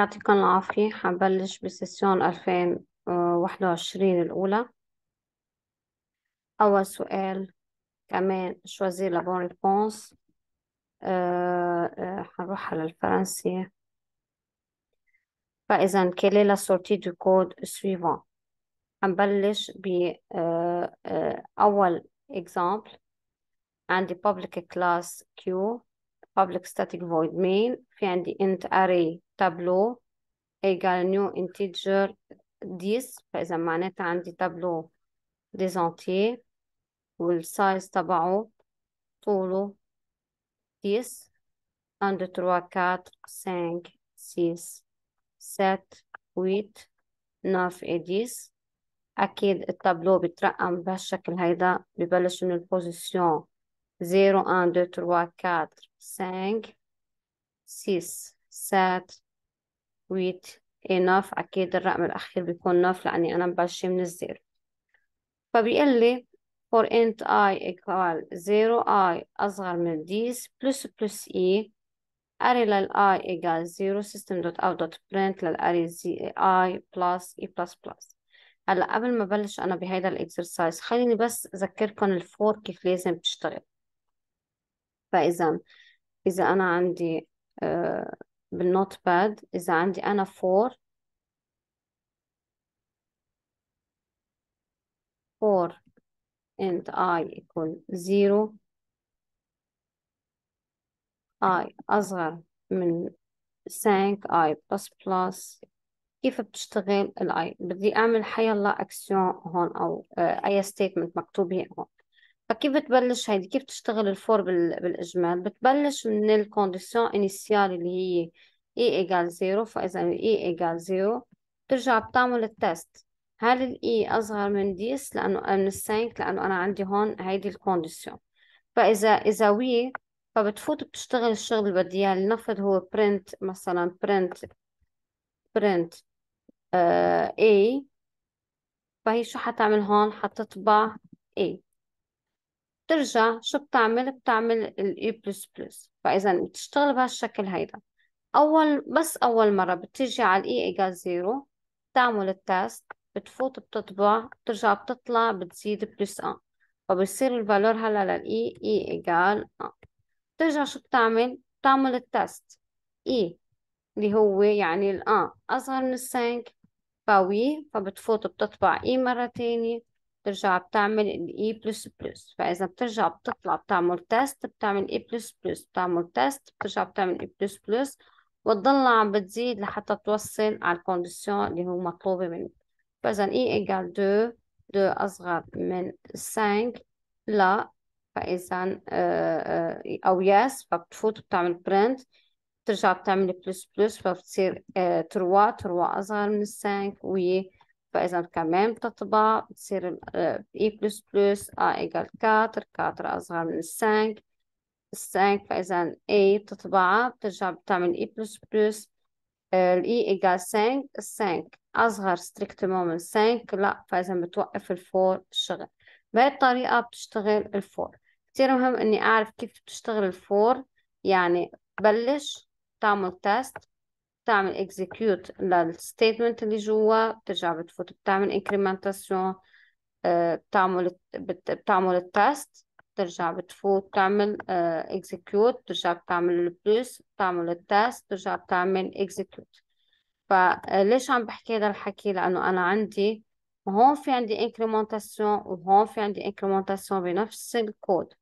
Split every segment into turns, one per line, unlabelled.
يعطيكم العافية حبلش بسيسيون ألفين وواحد وعشرين الأولى أول سؤال كمان شوازي لابون ريبونس حنروح على الفرنسية فإذا كيلي لا سورتي دو كود سويفون حنبلش ب آه، آه، أول إكزامبل عندي public class Q public static void main في عندي int array tableau equal new integer un فإذا معناتها عندي tableau des entiers size تبعه طوله 10 1 2 3 4 5 6 7 8 9 et 10 أكيد التابلو بيترقم بهالشكل هيدا ببلش من position 0, 1, 2, 3, 4, 5, 6, 7, 8 اناف أكيد الرقم الأخير بيكون 9 لأني أنا مبلشة من الزيرو فبيقول لي for int i equal 0 i أصغر من this plus plus e array لل i equal 0 system dot out dot print لل array i plus e plus plus هلا قبل ما بلش أنا بهيدا الإكسرسايز خليني بس أذكركم الفور كيف لازم تشتغل فإذا إذا أنا عندي آه، بالنوت باد إذا عندي أنا فور فور and I equal zero I أصغر من سانك I بلس بلس كيف بتشتغل الاي بدي أعمل حيلا أكسيون هون أو آه، أي ستيتمنت مكتوب هون فكيف بتبلش هيدي كيف تشتغل الفور بال... بالإجمال بتبلش من الكونديسيون انيسيال اللي هي اي ايجال زيرو فإذا اي ايجال زيرو بترجع بتعمل التست هل الإي e أصغر من 10 لأنه من السينك لأنه أنا عندي هون هيدي الكونديسيون فإذا إذا وي فبتفوت بتشتغل الشغل اللي بدي اياه لنفرض هو print مثلا print print اي آه، A فهي شو حتعمل هون حتطبع A بترجع شو بتعمل بتعمل بلس E++ فإذا بتشتغل بهالشكل هيدا أول بس أول مرة بتيجي على الإي إيجال زيرو بتعمل التست بتفوت بتطبع بترجع بتطلع بتزيد بلس أ فبصير الفالور هلا للإي إي إيجال ان بترجع شو بتعمل بتعمل التست إي اللي هو يعني الان أصغر من السينك فوي فبتفوت بتطبع إي مرة تانية بترجع بتعمل ال E++ فإذا بترجع بتطلع بتعمل تيست بتعمل E++ بتعمل تيست بترجع بتعمل E++ وتضل عم بتزيد لحتى توصل على الكونديسيون اللي هو مطلوبة منك فإذا E إيجال 2 2 أصغر من 5 لا فإذا آه، آه، أو يس فبتفوت بتعمل برنت بترجع بتعمل بلس بلس فبتصير آه، تروى تروى أصغر من 5 وي فإذا كمان بتطبع بتصير إي بلس بلس آ إيجال 4 4 أصغر من 5 5 فإذا اي بتطبعها بترجع بتعمل إي بلس بلس الإي إيجال 5 5 أصغر ستريكتومون من 5 لا فإذا بتوقف الفور الشغل بهي الطريقة بتشتغل الفور كتير مهم إني أعرف كيف بتشتغل الفور يعني بلش تعمل تيست بتعمل اكزيكيوت للستيتمنت اللي جوا بترجع بتفوت بتعمل انكريمنتاسيون آه، بتعمل بتعمل التست بترجع بتفوت بتعمل اكزيكيوت آه، بترجع بتعمل البلس بتعمل التست بترجع بتعمل اكزيكيوت فليش آه، عم بحكي هذا الحكي لانه انا عندي هون في عندي انكريمنتاسيون وهون في عندي انكريمنتاسيون بنفس الكود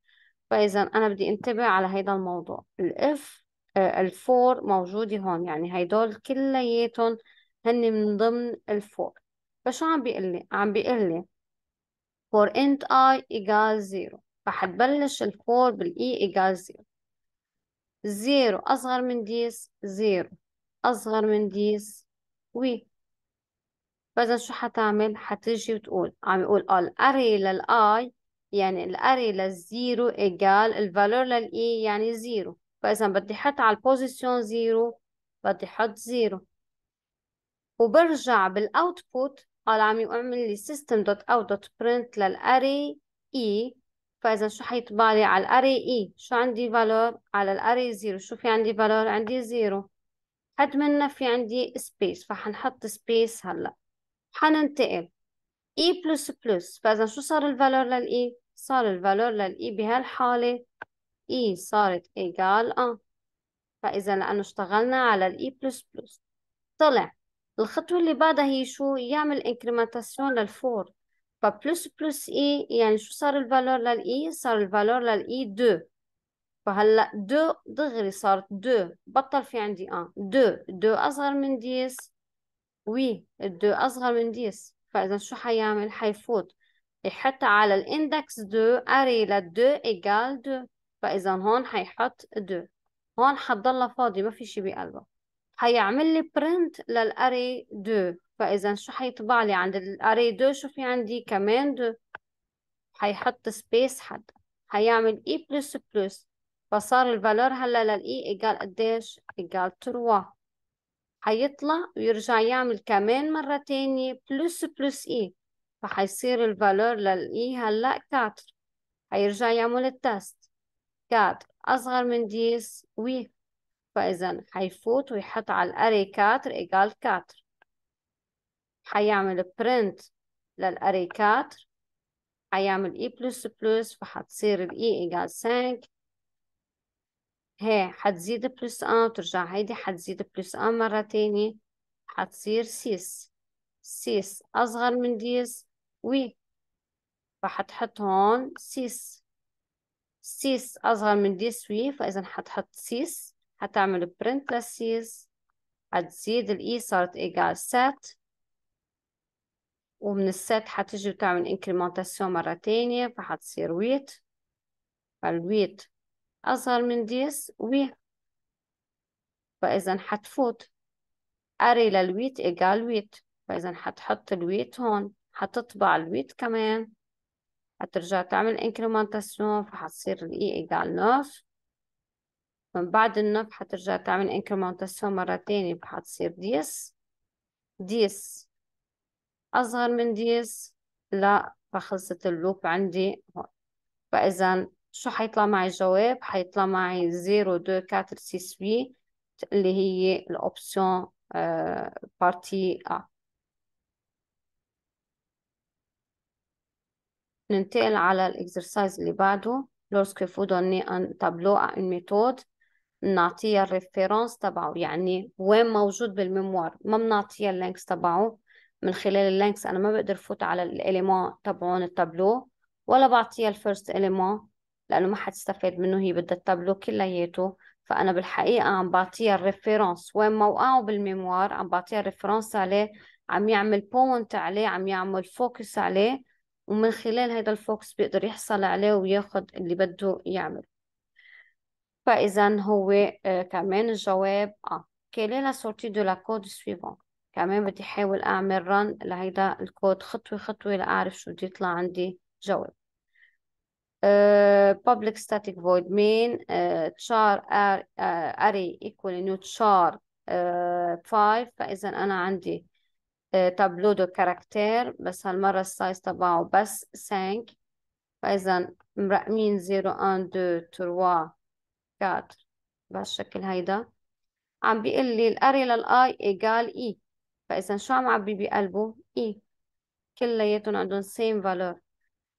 فاذا انا بدي انتبه على هذا الموضوع الاف الفور موجودة هون يعني هيدول كلياتهم هن من ضمن الفور فشو عم بيقلي؟ عم بيقلي for int i equals 0 فحتبلش الفور بالاي e equals 0 0 أصغر من ديس 0 أصغر من ديس وي فإذا شو حتعمل؟ حتجي وتقول عم يقول الأري للآي يعني الأري للزيرو إيجال الفالور للإي يعني زيرو فإذا بدي حط على البوزيشن زيرو بدي حط زيرو وبرجع بالأوتبوت قال عم يعمل لي سيستم دوت أو دوت برنت للأري إي فإذا شو حيطبع لي على الأري إي e؟ شو عندي فالور على الأري زيرو شو في عندي فالور عندي زيرو حد منا في عندي سبيس فحنحط سبيس هلأ حننتقل إي بلس بلس فإذا شو صار الفالور للإي e؟ صار الفالور للإي e بهالحالة اي صارت إيجال أ آه. فإذا لأنه اشتغلنا على الإي بلس بلس طلع الخطوة اللي بعدها هي شو يعمل انكريمنتاسيون للفور فبلس بلس إي يعني شو صار الفالور للإي e؟ صار الفالور للإي دو فهلا دو دغري صارت دو بطل في عندي أ دو دو أصغر من ديس وي دو أصغر من ديس فإذا شو حيعمل حيفوت يحط على الاندكس دو أري لدو إيجال دو فإذا هون حيحط دو هون حتضلها فاضي ما في شي بقلبه حيعمل لي برنت للأري دو فإذا شو حيطبع لي عند الأري دو شو في عندي كمان دو حيحط سبيس حد حيعمل إي بلس بلس فصار الفالور هلا للإي e إيجال قديش؟ إيجال تروا حيطلع ويرجع يعمل كمان مرة تانية بلس بلس إي فحيصير الفالور للإي e هلا كاتر حيرجع يعمل التست كات أصغر من ديس وي فإذا حيفوت ويحط على الأري كاتر إيجال كاتر حيعمل برنت للأري كاتر حيعمل إي بلس بلس فحتصير الإي e إيجال سانك هي حتزيد بلس أن وترجع هيدي حتزيد بلس أن مرة تانية حتصير سيس سيس أصغر من ديس وي فحتحط هون سيس سيس أصغر من دي سوي فإذا حتحط سيس حتعمل برنت للسيس حتزيد الإي e صارت إيجال سات ومن السات حتجي وتعمل انكريمنتاسيون مرة تانية فحتصير ويت فالويت أصغر من ديس وي فإذا حتفوت أري للويت إيجال ويت فإذا حتحط الويت هون حتطبع الويت كمان هترجع تعمل انكريمنتاسيون فحتصير الاي ايجال نص من بعد النف حترجع تعمل انكريمنتاسيون مرة تانية فحتصير ديس ديس أصغر من ديس لا فخلصت اللوب عندي هون فإذا شو حيطلع معي الجواب حيطلع معي زيرو دو كاتر سي سوي اللي هي الأوبسيون بارتي أ ننتقل على الاكسرسايز اللي بعده لورسكو فودوني ان تابلو ان ميثود نعطيها الريفيرنس تبعه يعني وين موجود بالميموار ما بنعطيها اللينكس تبعه من خلال اللينكس انا ما بقدر فوت على الاليمون تبعون التابلو ولا بعطيها الفيرست اليمون لانه ما حتستفاد منه هي بدها التابلو كلياته فانا بالحقيقه عم بعطيها الريفيرنس وين موقعه بالميموار عم بعطيها الريفيرنس عليه عم يعمل بوينت عليه عم يعمل فوكس عليه ومن خلال هذا الفوكس بيقدر يحصل عليه وياخد اللي بده يعمله فإذا هو آه، كمان الجواب آه كيلي لا سورتي دو لا كود سويفون كمان بدي أحاول أعمل رن لهيدا الكود خطوة خطوة لأعرف شو بده يطلع عندي جواب آه، public static void main آه، char array, array equal new char 5 فإذا أنا عندي آه، تابلو دو كاركتير بس هالمرة السايز تبعه بس سانك فإذا مرقمين زيرو أن دو تروا كاتر بهالشكل هيدا عم بيقول لي الأري للآي إيجال إي فإذا شو عم عبي بقلبه؟ إي كلياتهم عندهم سيم فالور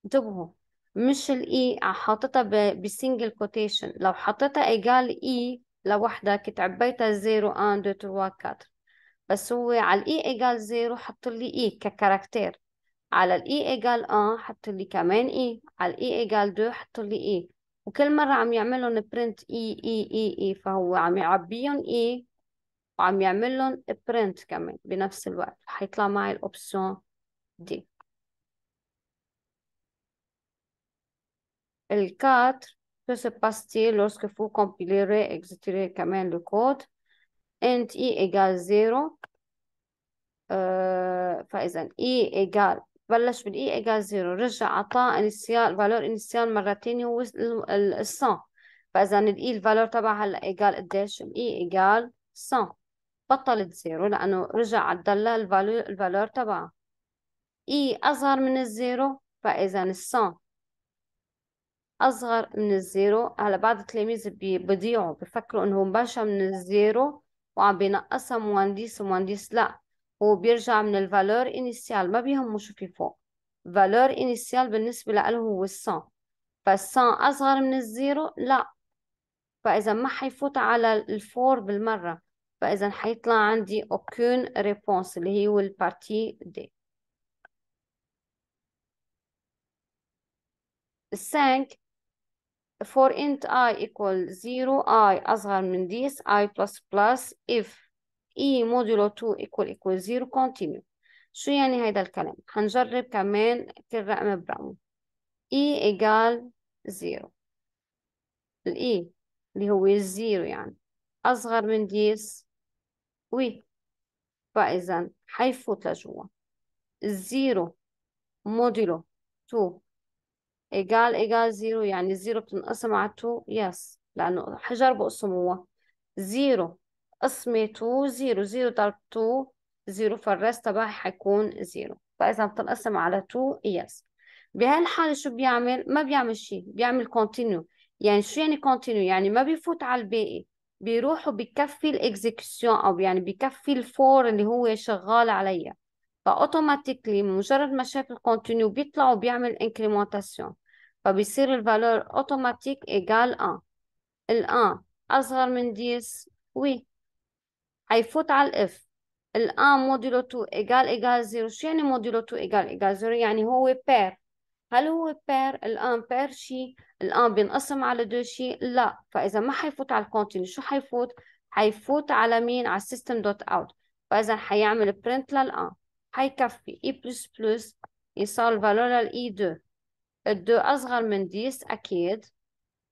انتبهوا مش الإي e، حاططها بسنجل كوتيشن لو حطيتها إيجال إي e لوحدها كنت عبيتها زيرو أن دو تروا كاتر بس هو على الاي e ايجال زيرو حط لي اي e ككاركتير على الاي e ايجال ان حط لي كمان اي على الاي ايجال دو حط لي اي وكل مرة عم يعملهم برنت اي اي اي اي فهو عم يعبيهم اي وعم يعملون برنت كمان بنفس الوقت حيطلع معي الاوبسيون دي الكاتر تو سي باستي t فو lorsque vous كمان لو كود and E equal 0 آه، فإذا E equal بلش بال E equal 0 رجع عطى انيسيال فالور انيسيال مرتين هو ال 100 فإذا ال E الفالور تبعها هلا equal قديش؟ E equal 100 بطلت زيرو لأنه رجع عدلها الفالور الفالور تبعها إي e أصغر من الزيرو فإذا ال 100 أصغر من الزيرو هلا بعض التلاميذ بيضيعوا بفكروا انه بلشوا من الزيرو وعم بينقصها مهندس ومهندس لا هو بيرجع من الفالور انيسيال ما بيهمه شو في فوق فالور انيسيال بالنسبة له هو 100 فال 100 أصغر من الزيرو لا فإذا ما حيفوت على الفور بالمرة فإذا حيطلع عندي اوكون ريبونس اللي هي البارتي دي السانك for int i equal 0 i أصغر من this i plus plus if e modulo 2 equal equal 0 continue شو يعني هيدا الكلام هنجرب كمان كل رقم برقمه e equal 0 ال e اللي هو 0 يعني أصغر من this وي فإذا حيفوت لجوا 0 modulo 2 ايجال ايجال زيرو يعني زيرو بتنقسم على تو يس لأنه حجر بقسموها زيرو قسمة تو زيرو زيرو ضرب تو زيرو فالرست تبعي حيكون زيرو فإذا بتنقسم على تو يس بهالحالة شو بيعمل؟ ما بيعمل شيء بيعمل كونتينيو يعني شو يعني كونتينيو؟ يعني ما بيفوت على الباقي بيروح وبيكفي الاكزيكسيون أو يعني بيكفي الفور اللي هو شغال عليها فاوتوماتيكلي مجرد ما شاف الكونتينيو بيطلع وبيعمل انكريمونتاسيون فبيصير الفالور اوتوماتيك ايجال 1 ال 1 اصغر من 10 وي حيفوت على الاف ال 1 موديلو 2 ايجال ايجال 0 شو يعني موديلو 2 ايجال ايجال 0 يعني هو بير هل هو بير ال 1 بير شي ال 1 بينقسم على دو شي لا فاذا ما حيفوت على الكونتينيو شو حيفوت حيفوت على مين على السيستم دوت اوت فاذا حيعمل برنت للان حيكفي اي بلس بلس يصال فالور الاي 2 ال أصغر من 10 أكيد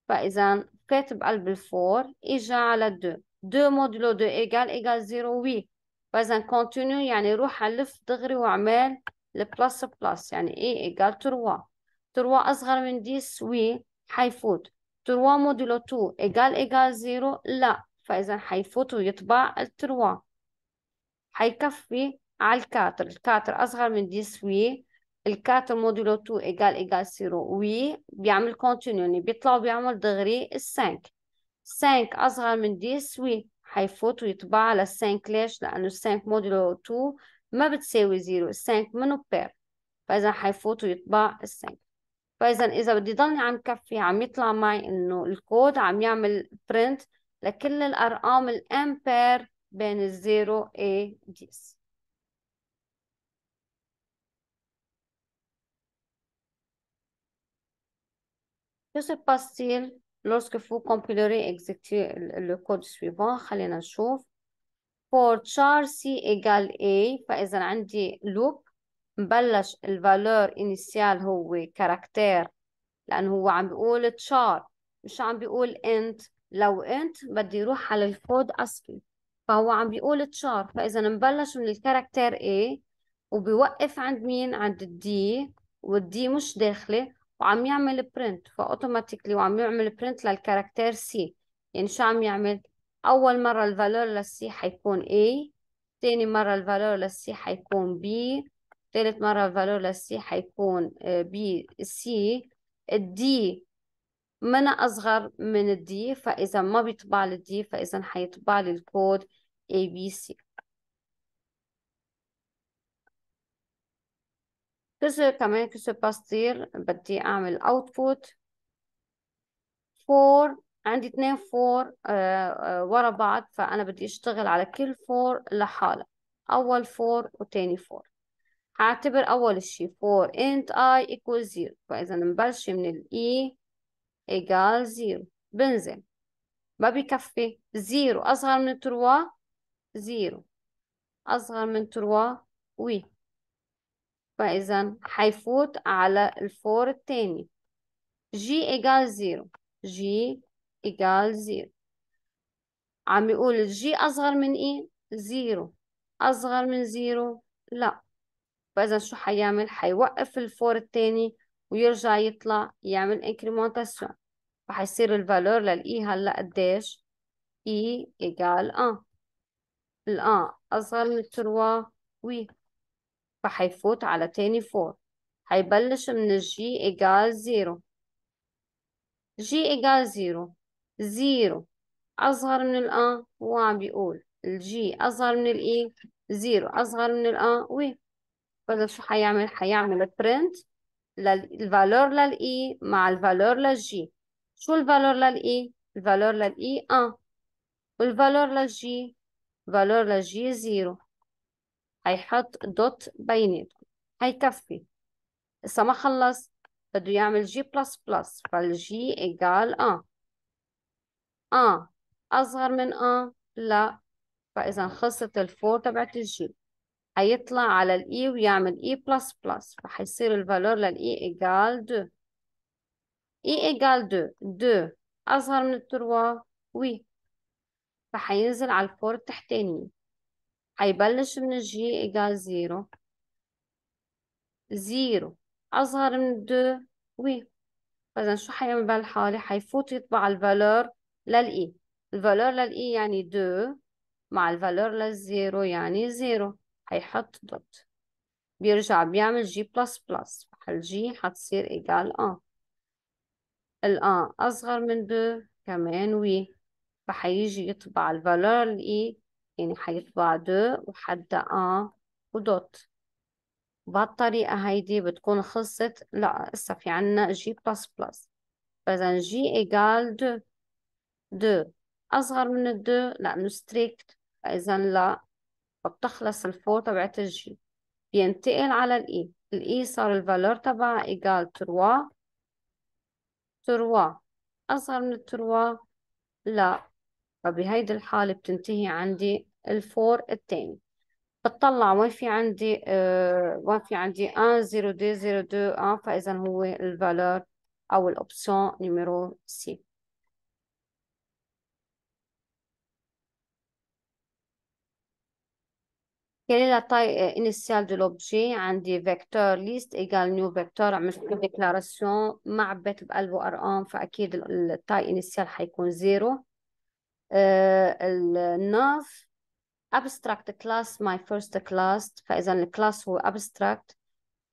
فإذا فات بقلب الفور إجا على الدو دو مودلو دو إيجال إيجال زيرو وي فإذا كونتينيو يعني روح ألف دغري وأعمل البلس بلس يعني إي إيجال تروا تروا أصغر من ديس وي حيفوت تروا مودلو تو إيجال إيجال زيرو لا فإذا حيفوت ويطبع التروا حيكفي على الكاتر الكاتر أصغر من ديس وي الكاتر مودولو 2 إيجال إيجال سيرو وي بيعمل كونتينيوني بيطلع بيعمل دغري السانك سانك أصغر من ديس وي حيفوت ويطبع على السانك ليش؟ لأنه السانك مودولو 2 ما بتساوي زيرو السانك منو بير فإذا حيفوت ويطبع السانك فإذا إذا بدي ضلني عم كفي عم يطلع معي إنه الكود عم يعمل برنت لكل الأرقام الأمبير بين الزيرو إيه ديس Que se passe-t-il lorsque vous compilerez et exécutez le code suivant خلينا نشوف for char c égale a فإذا عندي loop مبلش الفالور initial هو كاركتير لأنه هو عم بيقول char مش عم بيقول int لو int بدي يروح على الكود ASCII فهو عم بيقول char فإذا مبلش من الكاركتير a وبيوقف عند مين عند الدي والدي مش داخلة وعم يعمل برنت فاوتوماتيكلي وعم يعمل برنت للكاركتير سي يعني شو عم يعمل اول مره الفالور للسي حيكون A تاني مره الفالور للسي حيكون B ثالث مره الفالور للسي حيكون آه، B C الدي من اصغر من الدي فاذا ما بيطبع للدي فاذا حيطبع للكود ABC كسر كمان كسر باستير بدي أعمل output فور عندي اتنين فور آه، آه، ورا بعض فأنا بدي أشتغل على كل فور لحالة أول فور وتاني فور هعتبر أول شي فور int i equals zero فإذا نبلش من ال e equal zero بنزل ما بكفي زيرو أصغر من تروا زيرو أصغر من تروا وي فإذا حيفوت على الفور التاني جي إيجال زيرو جي إيجال زيرو عم يقول الجي أصغر من إيه؟ زيرو أصغر من زيرو؟ لا فإذا شو حيعمل؟ حيوقف الفور التاني ويرجع يطلع يعمل انكريمونتاسيون فحيصير الفالور للإي هلا قديش؟ إي إيجال أن الأن أصغر من تروا وي فحيفوت على تاني فور هيبلش من الجي ايجال زيرو جي ايجال زيرو زيرو أصغر من الآ هو عم بيقول الجي أصغر من الإي زيرو e، أصغر من الآ وي فإذا شو حيعمل حيعمل برنت الفالور للإي e مع الفالور للجي شو الفالور للإي e؟ الفالور للإي آ والفالور للجي فالور للجي زيرو هيحط دوت بيناتهم هيكفي لسه ما خلص بده يعمل جي بلس بلس فالجي إيجال آ آ أصغر من آ لا فإذا خلصت الفور تبعت الجي هيطلع على الإي e ويعمل إي بلس بلس فحيصير الفالور للإي e إيجال دو إي e إيجال دو دو أصغر من التروا وي فحينزل على الفور التحتانية حيبلش من الجي إيجال زيرو زيرو أصغر من دو وي فإذا شو حيعمل بهالحالة حيفوت يطبع الفالور للإي e. الفالور للإي e يعني دو مع الفالور للزيرو يعني زيرو حيحط دوت بيرجع بيعمل جي بلس بلس فالجي حتصير إيجال آن الآن أصغر من دو كمان وي فحيجي يطبع الفالور الإي يعني حيطبع دو وحدة آ ودوت بهالطريقة هيدي بتكون خلصت لا هسا في عنا جي بلس بلس فإذا جي إيجال دو دو أصغر من الدو لأنه ستريكت فإذا لا فبتخلص الفور تبعت الجي بينتقل على الإي e. الإي e صار الفالور تبعها إيجال تروا تروا أصغر من التروا لا فبهيدي الحالة بتنتهي عندي الفور الثاني بتطلع وين في عندي آه وين في عندي ان زيرو دي زيرو دو ان فإذا هو الفالور أو الأوبسيون نيميرو سي يلي لا طاي انيسيال دو لوبجي عندي فيكتور ليست ايجال نيو فيكتور عملت ديكلاراسيون مع بيت بقلبه ارقام فاكيد الطاي انيسيال حيكون زيرو آه، الناف abstract class my first class فإذا الكلاس هو abstract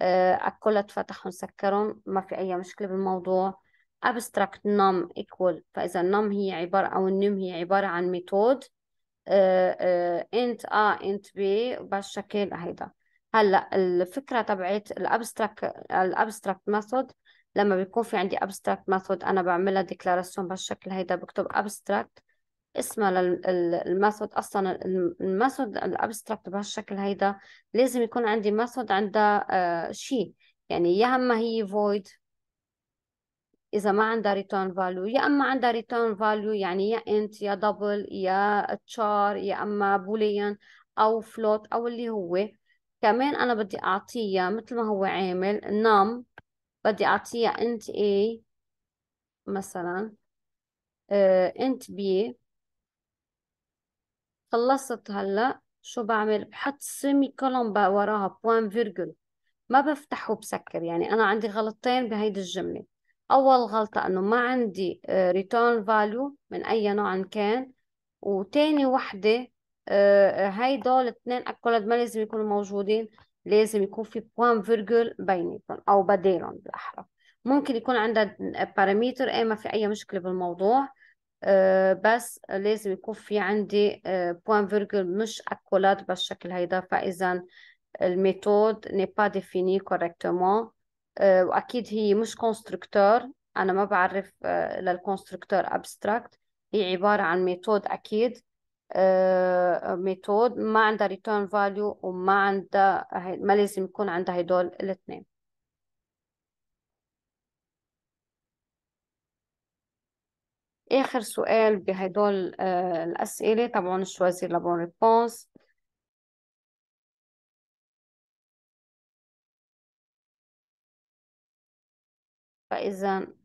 آه، الكل فتح ونسكرهم ما في أي مشكلة بالموضوع abstract num equal فإذا num هي عبارة أو النم هي عبارة عن ميثود آه، int a int b بهالشكل هيدا هلا الفكرة تبعت الابستراكت الابستراكت ميثود لما بيكون في عندي abstract method أنا بعملها declaration بهالشكل هيدا بكتب abstract اسمها للماثود اصلا الماثود الابستراكت بهالشكل هيدا لازم يكون عندي ماثود عندها آه، شيء يعني يا اما هي void اذا ما عندها return value يا اما عندها return value يعني يا int يا double يا char يا اما boolean او float او اللي هو كمان انا بدي اعطيها مثل ما هو عامل num بدي اعطيها int a مثلا آه، int b خلصت هلا شو بعمل بحط سيمي كولون بقى وراها بوان فيرجل ما بفتح وبسكر يعني انا عندي غلطتين بهيدي الجمله اول غلطه انه ما عندي ريتيرن آه، فاليو من اي نوع كان وتاني وحده هيدول آه، آه، اثنين اكولد ما لازم يكونوا موجودين لازم يكون في بوان فيرجل بيناتهم او بدالهم بالاحرى ممكن يكون عندها باراميتر اي ما في اي مشكله بالموضوع آه، بس لازم يكون في عندي بوان آه، فيرجل مش أكولات بالشكل هيدا فاذا الميثود ني با ديفيني كوريكتومون واكيد هي مش كونستركتور انا ما بعرف للكونستركتور آه، ابستراكت هي عباره عن ميثود اكيد ميثود ما عندها return فاليو وما عندها ما لازم يكون عندها هدول الاثنين آخر سؤال بهدول آه، الأسئلة طبعا الشوازير لابون ريبونس فإذا